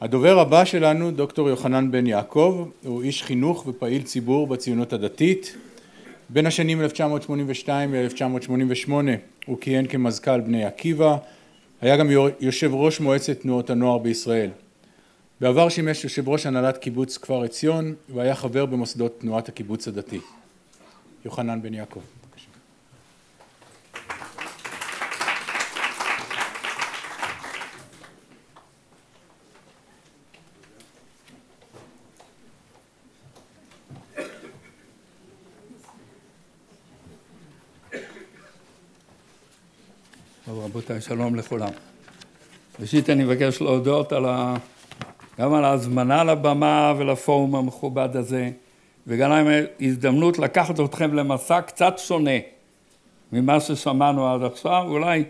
הדובר הבא שלנו, דוקטור יוחנן בן יעקב, הוא איש חינוך ופעיל ציבור בציונות הדתית. בין השנים 1982 ל-1988 הוא כיהן כמזכ"ל בני עקיבא, היה גם יושב ראש מועצת תנועות הנוער בישראל. בעבר שימש יושב ראש הנהלת קיבוץ כפר עציון והיה חבר במוסדות תנועת הקיבוץ הדתי. יוחנן בן יעקב. רבותיי, שלום לכולם. ראשית אני מבקש להודות על ה... גם על ההזמנה לבמה ולפורום המכובד הזה, וגם על ההזדמנות לקחת אתכם למסע קצת שונה ממה ששמענו עד עכשיו, אולי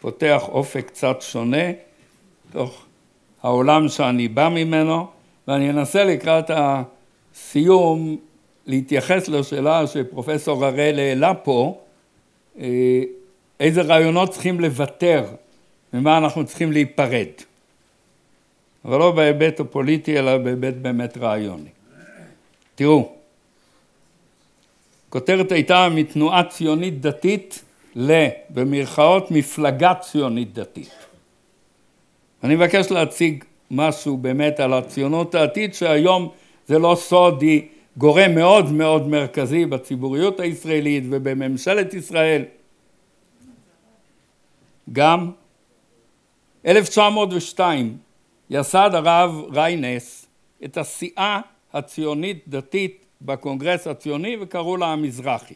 פותח אופק קצת שונה תוך העולם שאני בא ממנו, ואני אנסה לקראת הסיום להתייחס לשאלה שפרופסור הראל העלה פה, אה, איזה רעיונות צריכים לוותר, ממה אנחנו צריכים להיפרד. אבל לא בהיבט הפוליטי, אלא בהיבט באמת רעיוני. תראו, כותרת הייתה מתנועה ציונית דתית ל, במרכאות, מפלגה ציונית דתית. אני מבקש להציג משהו באמת על הציונות העתיד, שהיום זה לא סוד, היא גורם מאוד מאוד מרכזי בציבוריות הישראלית ובממשלת ישראל. גם 1902 יסד הרב ריינס את הסיעה הציונית דתית בקונגרס הציוני וקראו לה המזרחי.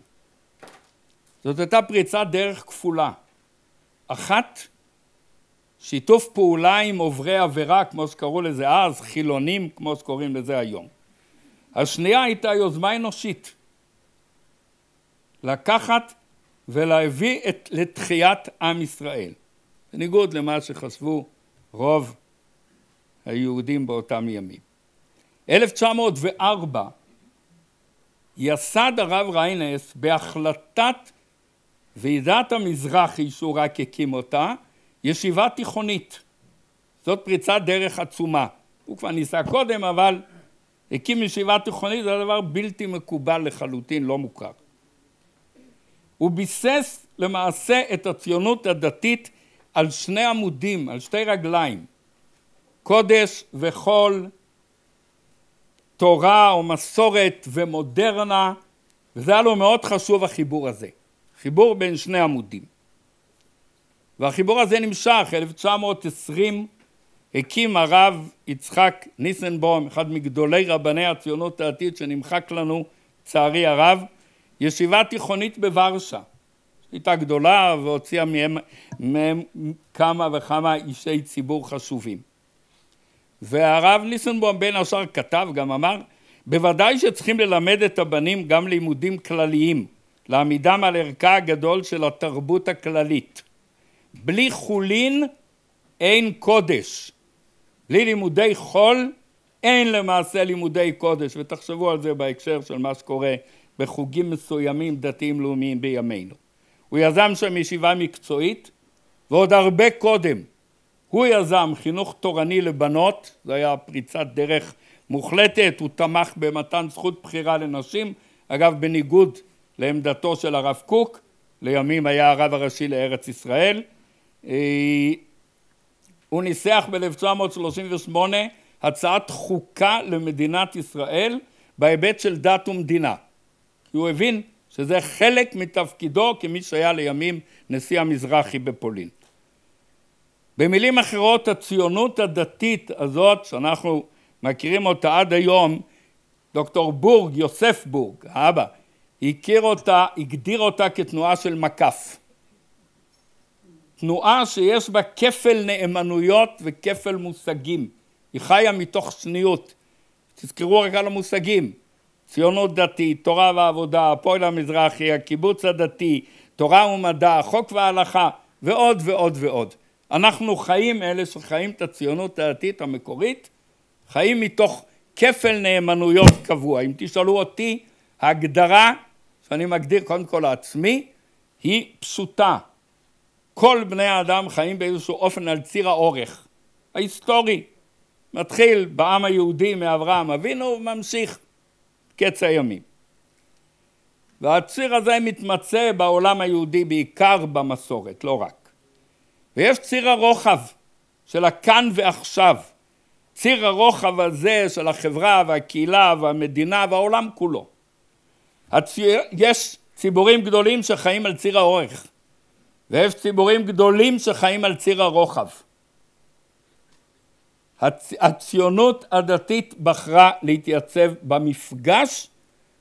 זאת הייתה פריצת דרך כפולה. אחת, שיתוף פעולה עם עוברי עבירה, כמו שקראו לזה אז, חילונים, כמו שקוראים לזה היום. השנייה הייתה יוזמה אנושית. לקחת ולהביא את, לתחיית עם ישראל. בניגוד למה שחשבו רוב היהודים באותם ימים. 1904 יסד הרב ריינס בהחלטת ועידת המזרחי שהוא רק הקים אותה, ישיבה תיכונית. זאת פריצת דרך עצומה. הוא כבר ניסה קודם, אבל הקים ישיבה תיכונית, זה דבר בלתי מקובל לחלוטין, לא מוכר. הוא ביסס למעשה את הציונות הדתית על שני עמודים, על שתי רגליים, קודש וחול, תורה או מסורת ומודרנה, וזה היה לו מאוד חשוב החיבור הזה, חיבור בין שני עמודים. והחיבור הזה נמשך, 1920 הקים הרב יצחק ניסנבוים, אחד מגדולי רבני הציונות העתיד שנמחק לנו, לצערי הרב, ישיבה תיכונית בוורשה, הייתה גדולה והוציאה מהם, מהם כמה וכמה אישי ציבור חשובים. והרב ניסנבוים בין השאר כתב, גם אמר, בוודאי שצריכים ללמד את הבנים גם לימודים כלליים, לעמידם על ערכה הגדול של התרבות הכללית. בלי חולין אין קודש. בלי לימודי חול אין למעשה לימודי קודש, ותחשבו על זה בהקשר של מה שקורה בחוגים מסוימים דתיים לאומיים בימינו. הוא יזם שם ישיבה מקצועית ועוד הרבה קודם הוא יזם חינוך תורני לבנות, זו הייתה פריצת דרך מוחלטת, הוא תמך במתן זכות בחירה לנשים, אגב בניגוד לעמדתו של הרב קוק, לימים היה הרב הראשי לארץ ישראל. אה, הוא ניסח ב-1938 הצעת חוקה למדינת ישראל בהיבט של דת ומדינה. כי הוא הבין שזה חלק מתפקידו כמי שהיה לימים נשיא המזרחי בפולין. במילים אחרות, הציונות הדתית הזאת, שאנחנו מכירים אותה עד היום, דוקטור בורג, יוסף בורג, האבא, הכיר אותה, הגדיר אותה כתנועה של מקף. תנועה שיש בה כפל נאמנויות וכפל מושגים. היא חיה מתוך שניות. תזכרו רק על המושגים. ציונות דתית, תורה ועבודה, הפועל המזרחי, הקיבוץ הדתי, תורה ומדע, חוק והלכה ועוד ועוד ועוד. אנחנו חיים, אלה שחיים את הציונות הדתית המקורית, חיים מתוך כפל נאמנויות קבוע. אם תשאלו אותי, ההגדרה שאני מגדיר קודם כל לעצמי היא פשוטה. כל בני האדם חיים באיזשהו אופן על ציר האורך ההיסטורי. מתחיל בעם היהודי מאברהם אבינו, ממשיך קץ הימים. והציר הזה מתמצא בעולם היהודי בעיקר במסורת, לא רק. ויש ציר הרוחב של הכאן ועכשיו. ציר הרוחב הזה של החברה והקהילה והמדינה והעולם כולו. הציר, יש ציבורים גדולים שחיים על ציר האורך, ויש ציבורים גדולים שחיים על ציר הרוחב. הצ... הציונות הדתית בחרה להתייצב במפגש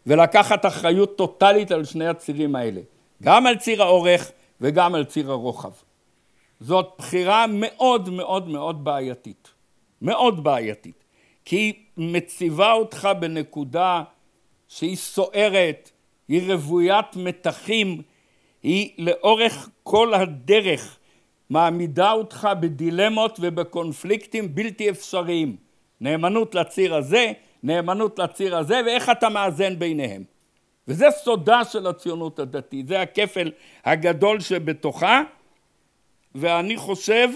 ולקחת אחריות טוטאלית על שני הצירים האלה, גם על ציר האורך וגם על ציר הרוחב. זאת בחירה מאוד מאוד מאוד בעייתית, מאוד בעייתית, כי היא מציבה אותך בנקודה שהיא סוערת, היא רוויית מתחים, היא לאורך כל הדרך מעמידה אותך בדילמות ובקונפליקטים בלתי אפשריים. נאמנות לציר הזה, נאמנות לציר הזה, ואיך אתה מאזן ביניהם. וזה סודה של הציונות הדתית, זה הכפל הגדול שבתוכה, ואני חושב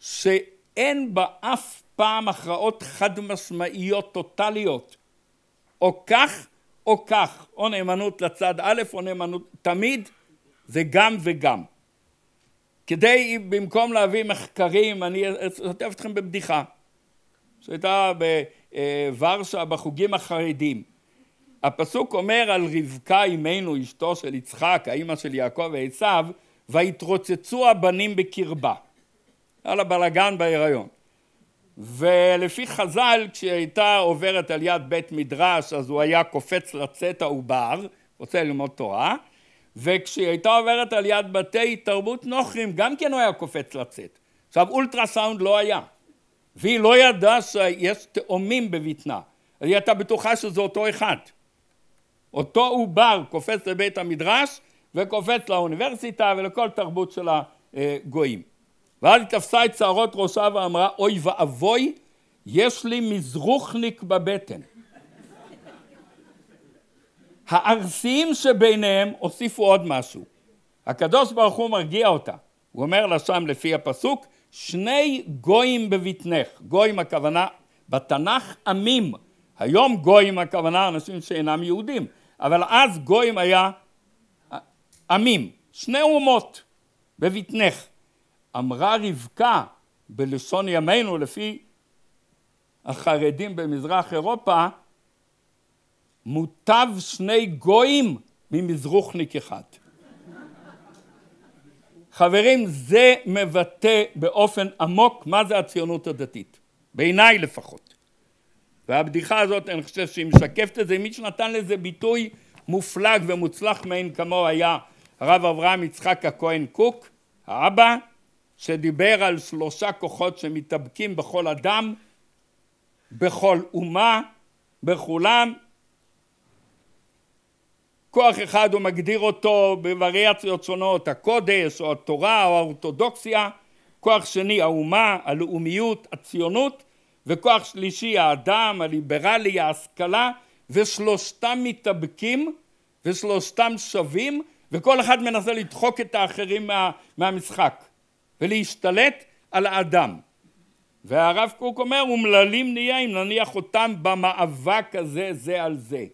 שאין בה אף פעם הכרעות חד משמעיות טוטליות, או כך או כך, או נאמנות לצד א' או נאמנות, תמיד זה גם וגם. כדי, במקום להביא מחקרים, אני אשתף אתכם בבדיחה שהייתה בוורשה אה, בחוגים החרדים. הפסוק אומר על רבקה אמנו, אשתו של יצחק, האימא של יעקב ועשיו, והתרוצצו הבנים בקרבה. על הבלגן בהיריון. ולפי חז"ל, כשהייתה עוברת על יד בית מדרש, אז הוא היה קופץ לצאת העובר, רוצה ללמוד תורה, וכשהיא הייתה עוברת על יד בתי תרבות נוכרים, גם כן הוא היה קופץ לצאת. עכשיו, אולטרסאונד לא היה, והיא לא ידעה שיש תאומים בבטנה. היא הייתה בטוחה שזה אותו אחד. אותו עובר קופץ לבית המדרש וקופץ לאוניברסיטה ולכל תרבות של הגויים. ואז היא תפסה את שערות ראשה ואמרה, אוי ואבוי, יש לי מזרוחניק בבטן. הארסיים שביניהם הוסיפו עוד משהו. הקדוש ברוך הוא מרגיע אותה. הוא אומר לה שם לפי הפסוק, שני גויים בבטנך. גויים הכוונה, בתנ"ך עמים. היום גויים הכוונה אנשים שאינם יהודים, אבל אז גויים היה אה, עמים. שני אומות בבטנך. אמרה רבקה בלשון ימינו לפי החרדים במזרח אירופה, מוטב שני גויים ממזרוחניק אחד. חברים, זה מבטא באופן עמוק מה זה הציונות הדתית, בעיניי לפחות. והבדיחה הזאת, אני חושב שהיא משקפת את זה, מי שנתן לזה ביטוי מופלג ומוצלח מאין כמוהו היה הרב אברהם יצחק הכהן קוק, האבא, שדיבר על שלושה כוחות שמתאבקים בכל אדם, בכל אומה, בכולם, כוח אחד הוא מגדיר אותו בווריאציות שונות הקודש או התורה או האורתודוקסיה כוח שני האומה הלאומיות הציונות וכוח שלישי האדם הליברלי ההשכלה ושלושתם מתאבקים ושלושתם שווים וכל אחד מנסה לדחוק את האחרים מה, מהמשחק ולהשתלט על האדם והרב קוק אומר אומללים נהיה אם נניח אותם במאבק הזה זה על זה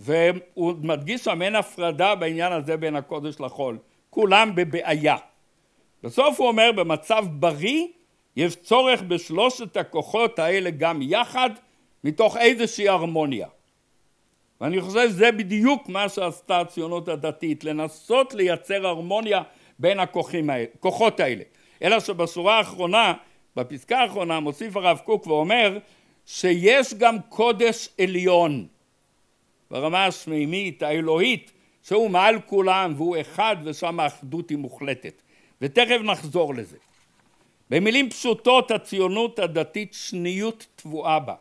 והוא מדגיש שם אין הפרדה בעניין הזה בין הקודש לחול, כולם בבעיה. בסוף הוא אומר במצב בריא יש צורך בשלושת הכוחות האלה גם יחד מתוך איזושהי הרמוניה. ואני חושב שזה בדיוק מה שעשתה הציונות הדתית, לנסות לייצר הרמוניה בין הכוחות האלה. אלא שבשורה האחרונה, בפסקה האחרונה, מוסיף הרב קוק ואומר שיש גם קודש עליון. ברמה השמימית האלוהית שהוא מעל כולם והוא אחד ושם האחדות היא מוחלטת ותכף נחזור לזה. במילים פשוטות הציונות הדתית שניות תבואה בה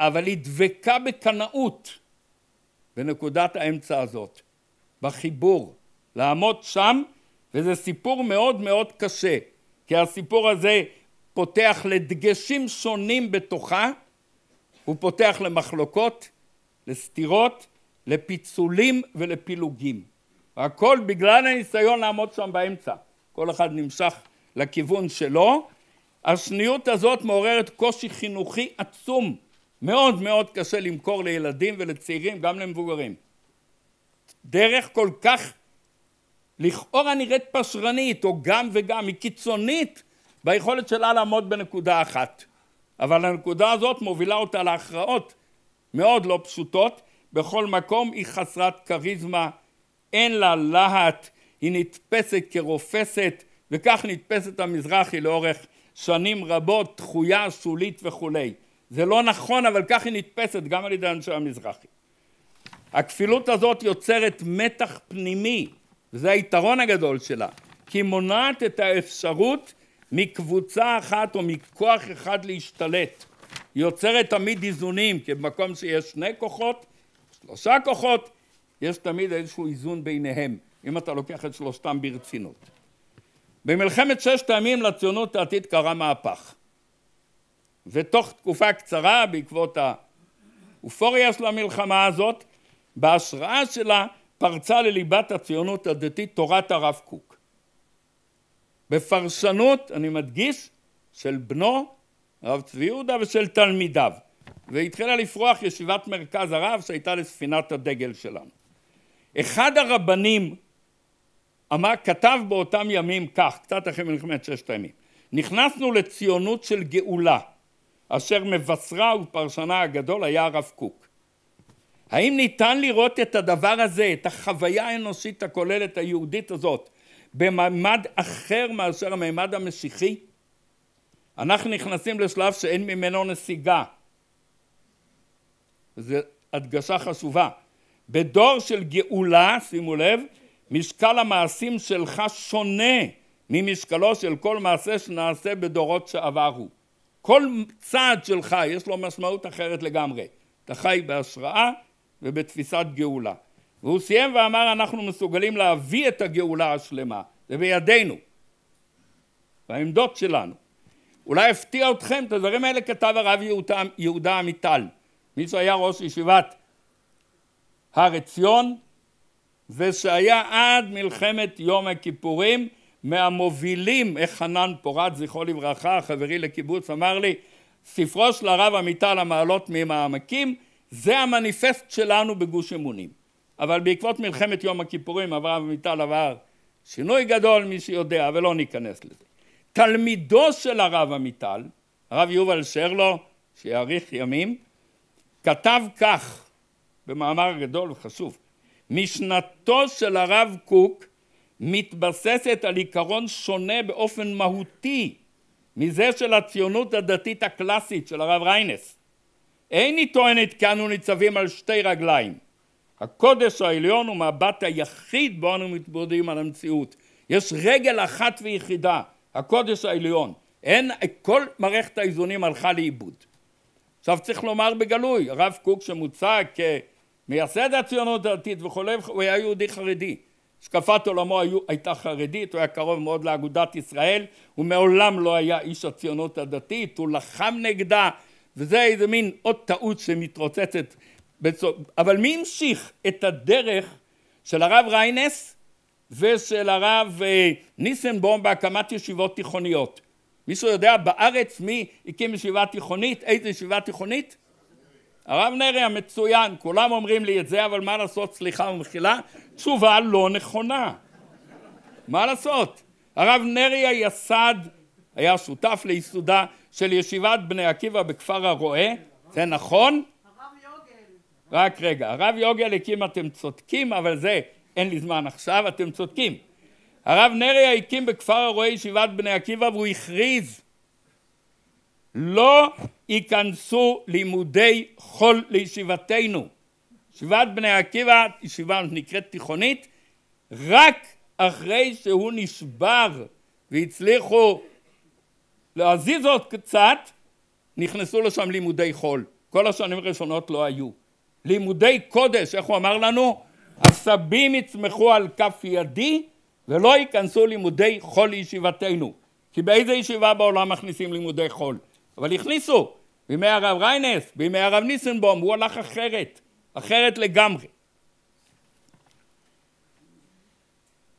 אבל היא דבקה בקנאות בנקודת האמצע הזאת, בחיבור, לעמוד שם וזה סיפור מאוד מאוד קשה כי הסיפור הזה פותח לדגשים שונים בתוכה הוא פותח למחלוקות, לסתירות, לפיצולים ולפילוגים. הכל בגלל הניסיון לעמוד שם באמצע. כל אחד נמשך לכיוון שלו. השניות הזאת מעוררת קושי חינוכי עצום. מאוד מאוד קשה למכור לילדים ולצעירים, גם למבוגרים. דרך כל כך לכאורה נראית פשרנית, או גם וגם, היא קיצונית ביכולת שלה לעמוד בנקודה אחת. אבל הנקודה הזאת מובילה אותה להכרעות מאוד לא פשוטות, בכל מקום היא חסרת כריזמה, אין לה להט, היא נתפסת כרופסת, וכך נתפסת המזרחי לאורך שנים רבות, דחויה, שולית וכולי. זה לא נכון, אבל כך היא נתפסת גם על ידי אנשי המזרחי. הכפילות הזאת יוצרת מתח פנימי, וזה היתרון הגדול שלה, כי היא מונעת את האפשרות מקבוצה אחת או מכוח אחד להשתלט. יוצרת תמיד איזונים, כי במקום שיש שני כוחות, שלושה כוחות, יש תמיד איזשהו איזון ביניהם, אם אתה לוקח את שלושתם ברצינות. במלחמת ששת הימים לציונות העתיד קרה מהפך. ותוך תקופה קצרה, בעקבות האופוריה של המלחמה הזאת, בהשראה שלה פרצה לליבת הציונות הדתית תורת הרב קוק. בפרשנות, אני מדגיש, של בנו, הרב צבי יהודה, ושל תלמידיו. והתחילה לפרוח ישיבת מרכז הרב שהייתה לספינת הדגל שלנו. אחד הרבנים אמר, כתב באותם ימים כך, קצת אחרי מלחמת ששת הימים: נכנסנו לציונות של גאולה, אשר מבשרה ופרשנה הגדול היה הרב קוק. האם ניתן לראות את הדבר הזה, את החוויה האנושית הכוללת היהודית הזאת, בממד אחר מאשר המימד המשיחי, אנחנו נכנסים לשלב שאין ממנו נסיגה. זו הדגשה חשובה. בדור של גאולה, שימו לב, משקל המעשים שלך שונה ממשקלו של כל מעשה שנעשה בדורות שעברו. כל צעד שלך יש לו משמעות אחרת לגמרי. אתה חי בהשראה ובתפיסת גאולה. והוא סיים ואמר אנחנו מסוגלים להביא את הגאולה השלמה, זה בידינו, בעמדות שלנו. אולי הפתיע אתכם, את הדברים האלה כתב הרב יהודה, יהודה עמיטל, מי שהיה ראש ישיבת הר עציון ושהיה עד מלחמת יום הכיפורים מהמובילים, איך חנן פורת זכרו לברכה, חברי לקיבוץ, אמר לי ספרו של הרב עמיטל המעלות ממעמקים זה המניפסט שלנו בגוש אמונים אבל בעקבות מלחמת יום הכיפורים אברהם אביטל עבר שינוי גדול מי שיודע ולא ניכנס לזה. תלמידו של הרב עמיטל, הרב יובל שרלו, שיאריך ימים, כתב כך במאמר גדול וחשוב: משנתו של הרב קוק מתבססת על עיקרון שונה באופן מהותי מזה של הציונות הדתית הקלאסית של הרב ריינס. אין היא טוענת כי אנו ניצבים על שתי רגליים. הקודש העליון הוא מבט היחיד בו אנו מתבודדים על המציאות. יש רגל אחת ויחידה, הקודש העליון. אין, כל מערכת האיזונים הלכה לאיבוד. עכשיו צריך לומר בגלוי, הרב קוק שמוצג כמייסד הציונות הדתית וכולי, הוא היה יהודי חרדי. השקפת עולמו היו, הייתה חרדית, הוא היה קרוב מאוד לאגודת ישראל, הוא מעולם לא היה איש הציונות הדתית, הוא לחם נגדה, וזה איזה מין עוד טעות שמתרוצצת אבל מי המשיך את הדרך של הרב ריינס ושל הרב אה, ניסנבום בהקמת ישיבות תיכוניות? מישהו יודע בארץ מי הקים ישיבה תיכונית? איזה ישיבה תיכונית? הרב נרי המצוין, כולם אומרים לי את זה, אבל מה לעשות, סליחה ומחילה, תשובה לא נכונה. מה לעשות? הרב נרי היסד, היה שותף ליסודה של ישיבת בני עקיבא בכפר הרועה, זה נכון? רק רגע, הרב יוגליקים אתם צודקים, אבל זה, אין לי זמן עכשיו, אתם צודקים. הרב נרי הקים בכפר הרועי ישיבת בני עקיבא והוא הכריז לא ייכנסו לימודי חול לישיבתנו. ישיבת בני עקיבא, ישיבה נקראת תיכונית, רק אחרי שהוא נשבר והצליחו להזיז עוד קצת, נכנסו לשם לימודי חול. כל השנים הראשונות לא היו. לימודי קודש, איך הוא אמר לנו? עשבים יצמחו על כף ידי ולא ייכנסו לימודי חול לישיבתנו. כי באיזה ישיבה בעולם מכניסים לימודי חול? אבל הכניסו, בימי הרב ריינס, בימי הרב ניסנבום, הוא הלך אחרת, אחרת לגמרי.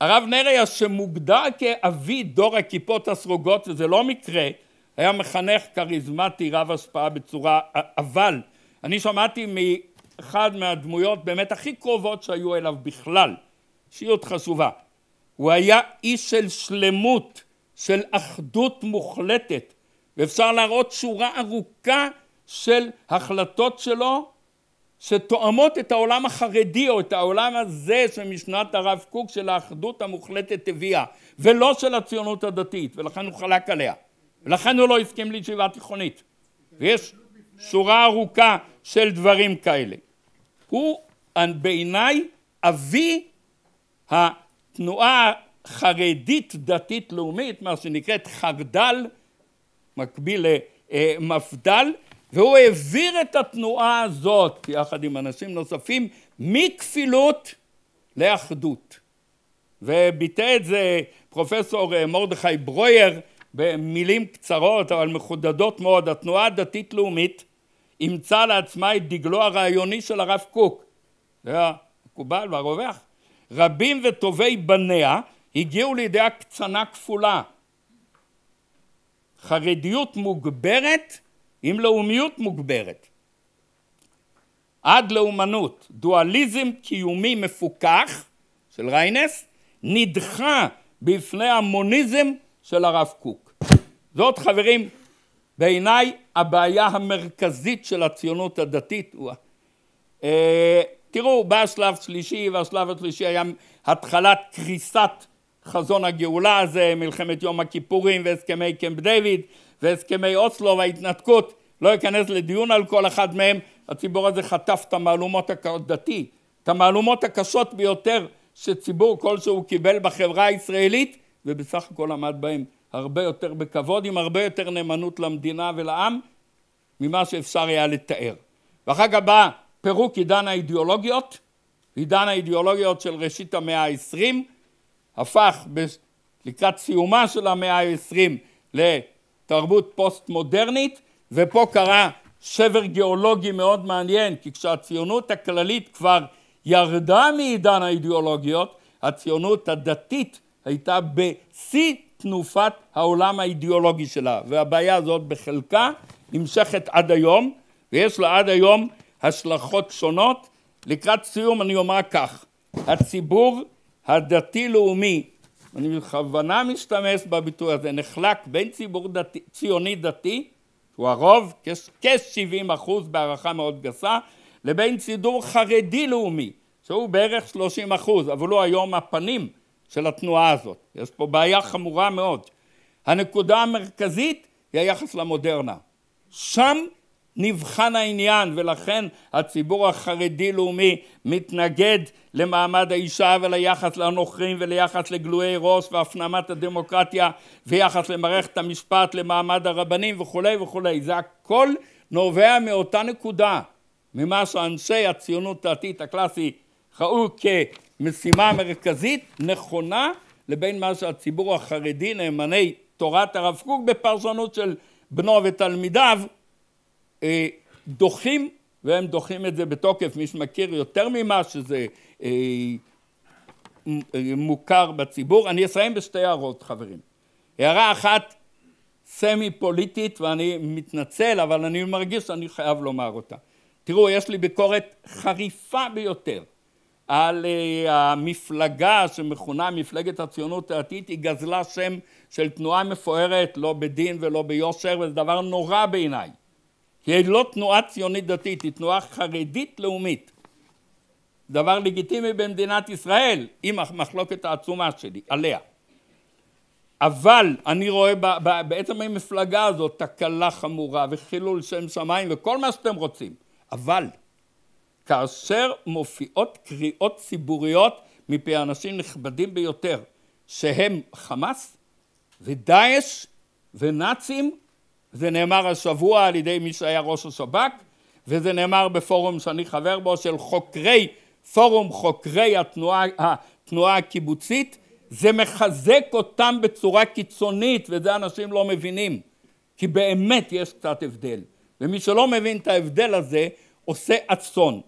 הרב נריה שמוגדר כאבי דור הכיפות הסרוגות, וזה לא מקרה, היה מחנך כריזמטי רב השפעה בצורה, אבל אני שמעתי אחד מהדמויות באמת הכי קרובות שהיו אליו בכלל, אישיות חשובה. הוא היה איש של שלמות, של אחדות מוחלטת, ואפשר להראות שורה ארוכה של החלטות שלו שתואמות את העולם החרדי או את העולם הזה שמשנת הרב קוק של האחדות המוחלטת הביאה ולא של הציונות הדתית ולכן הוא חלק עליה ולכן הוא לא הסכים לישיבה תיכונית ויש שורה ארוכה של דברים כאלה הוא בעיניי אבי התנועה החרדית דתית לאומית, מה שנקראת חרד"ל, מקביל למפד"ל, אה, והוא העביר את התנועה הזאת, יחד עם אנשים נוספים, מכפילות לאחדות. וביטא את זה פרופסור אה, מרדכי ברויר במילים קצרות אבל מחודדות מאוד, התנועה הדתית-לאומית אימצה לעצמה את דגלו הרעיוני של הרב קוק, זה היה מקובל והרווח. רבים וטובי בניה הגיעו לידי הקצנה כפולה. חרדיות מוגברת עם לאומיות מוגברת. עד לאומנות, דואליזם קיומי מפוקח של ריינס נדחה בפני המוניזם של הרב קוק. זאת חברים בעיניי הבעיה המרכזית של הציונות הדתית הוא... אה, תראו, בא השלב שלישי, והשלב השלישי היה התחלת קריסת חזון הגאולה הזה, מלחמת יום הכיפורים והסכמי קמפ דיוויד והסכמי אוסלו וההתנתקות, לא אכנס לדיון על כל אחד מהם, הציבור הזה חטף את המהלומות הדתי, את המהלומות הקשות ביותר שציבור כלשהו קיבל בחברה הישראלית, ובסך הכל עמד בהם. הרבה יותר בכבוד, עם הרבה יותר נאמנות למדינה ולעם, ממה שאפשר היה לתאר. ואחר כך בא פירוק עידן האידיאולוגיות, עידן האידיאולוגיות של ראשית המאה העשרים, הפך ב- לקראת סיומה של המאה העשרים לתרבות פוסט-מודרנית, ופה קרה שבר גיאולוגי מאוד מעניין, כי כשהציונות הכללית כבר ירדה מעידן האידיאולוגיות, הציונות הדתית הייתה בשיא תנופת העולם האידיאולוגי שלה, והבעיה הזאת בחלקה נמשכת עד היום, ויש לה עד היום השלכות שונות. לקראת סיום אני אומר כך, הציבור הדתי-לאומי, אני בכוונה משתמש בביטוי הזה, נחלק בין ציבור דתי, ציוני-דתי, שהוא הרוב, כ-70 אחוז בהערכה מאוד גסה, לבין ציבור חרדי-לאומי, שהוא בערך 30 אחוז, אבל הוא היום הפנים של התנועה הזאת. יש פה בעיה חמורה מאוד. הנקודה המרכזית היא היחס למודרנה. שם נבחן העניין ולכן הציבור החרדי לאומי מתנגד למעמד האישה וליחס לנוכרים וליחס לגלויי ראש והפנמת הדמוקרטיה ויחס למערכת המשפט למעמד הרבנים וכולי וכולי זה הכל נובע מאותה נקודה ממה שאנשי הציונות הדתית הקלאסי ראו כ... המשימה המרכזית נכונה לבין מה שהציבור החרדי נאמני תורת הרב קוק בפרשנות של בנו ותלמידיו אה, דוחים והם דוחים את זה בתוקף מי שמכיר יותר ממה שזה אה, מוכר בציבור אני אסיים בשתי הערות חברים הערה אחת סמי פוליטית ואני מתנצל אבל אני מרגיש שאני חייב לומר אותה תראו יש לי ביקורת חריפה ביותר על אה, המפלגה שמכונה מפלגת הציונות הדתית, היא גזלה שם של תנועה מפוארת, לא בדין ולא ביושר, וזה דבר נורא בעיניי. כי היא לא תנועה ציונית דתית, היא תנועה חרדית לאומית. דבר לגיטימי במדינת ישראל, עם המחלוקת העצומה שלי, עליה. אבל אני רואה בעצם המפלגה הזאת תקלה חמורה וחילול שם שמיים וכל מה שאתם רוצים, אבל כאשר מופיעות קריאות ציבוריות מפי אנשים נכבדים ביותר, שהם חמאס ודאעש ונאצים, זה נאמר השבוע על ידי מי שהיה ראש השב"כ, וזה נאמר בפורום שאני חבר בו של חוקרי, פורום חוקרי התנועה, התנועה הקיבוצית, זה מחזק אותם בצורה קיצונית, וזה אנשים לא מבינים, כי באמת יש קצת הבדל, ומי שלא מבין את ההבדל הזה עושה אסון.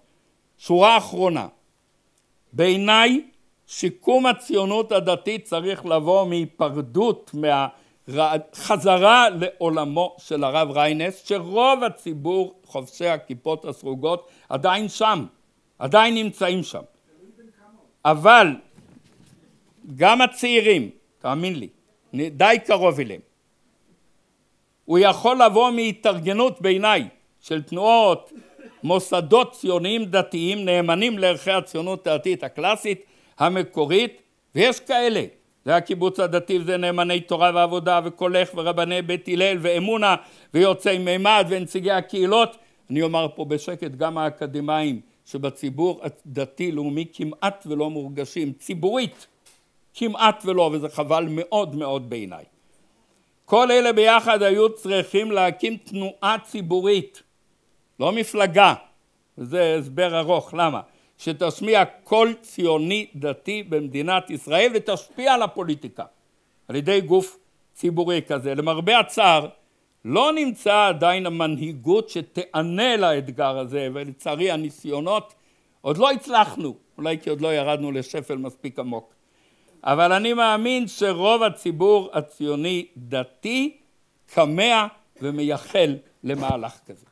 שורה אחרונה. בעיניי שיקום הציונות הדתית צריך לבוא מהיפרדות, מהחזרה לעולמו של הרב ריינס, שרוב הציבור חובשי הכיפות הסרוגות עדיין שם, עדיין נמצאים שם. אבל גם הצעירים, תאמין לי, די קרוב אליהם. הוא יכול לבוא מהתארגנות בעיניי של תנועות, מוסדות ציוניים דתיים נאמנים לערכי הציונות הדתית הקלאסית המקורית ויש כאלה זה הקיבוץ הדתי וזה נאמני תורה ועבודה וקולך ורבני בית הלל ואמונה ויוצאי מימד ונציגי הקהילות אני אומר פה בשקט גם האקדמאים שבציבור הדתי-לאומי כמעט ולא מורגשים ציבורית כמעט ולא וזה חבל מאוד מאוד בעיניי כל אלה ביחד היו צריכים להקים תנועה ציבורית לא מפלגה, וזה הסבר ארוך, למה? שתשמיע קול ציוני דתי במדינת ישראל ותשפיע על הפוליטיקה על ידי גוף ציבורי כזה. למרבה הצער, לא נמצאה עדיין המנהיגות שתענה לאתגר הזה, ולצערי הניסיונות, עוד לא הצלחנו, אולי כי עוד לא ירדנו לשפל מספיק עמוק. אבל אני מאמין שרוב הציבור הציוני דתי כמה ומייחל למהלך כזה.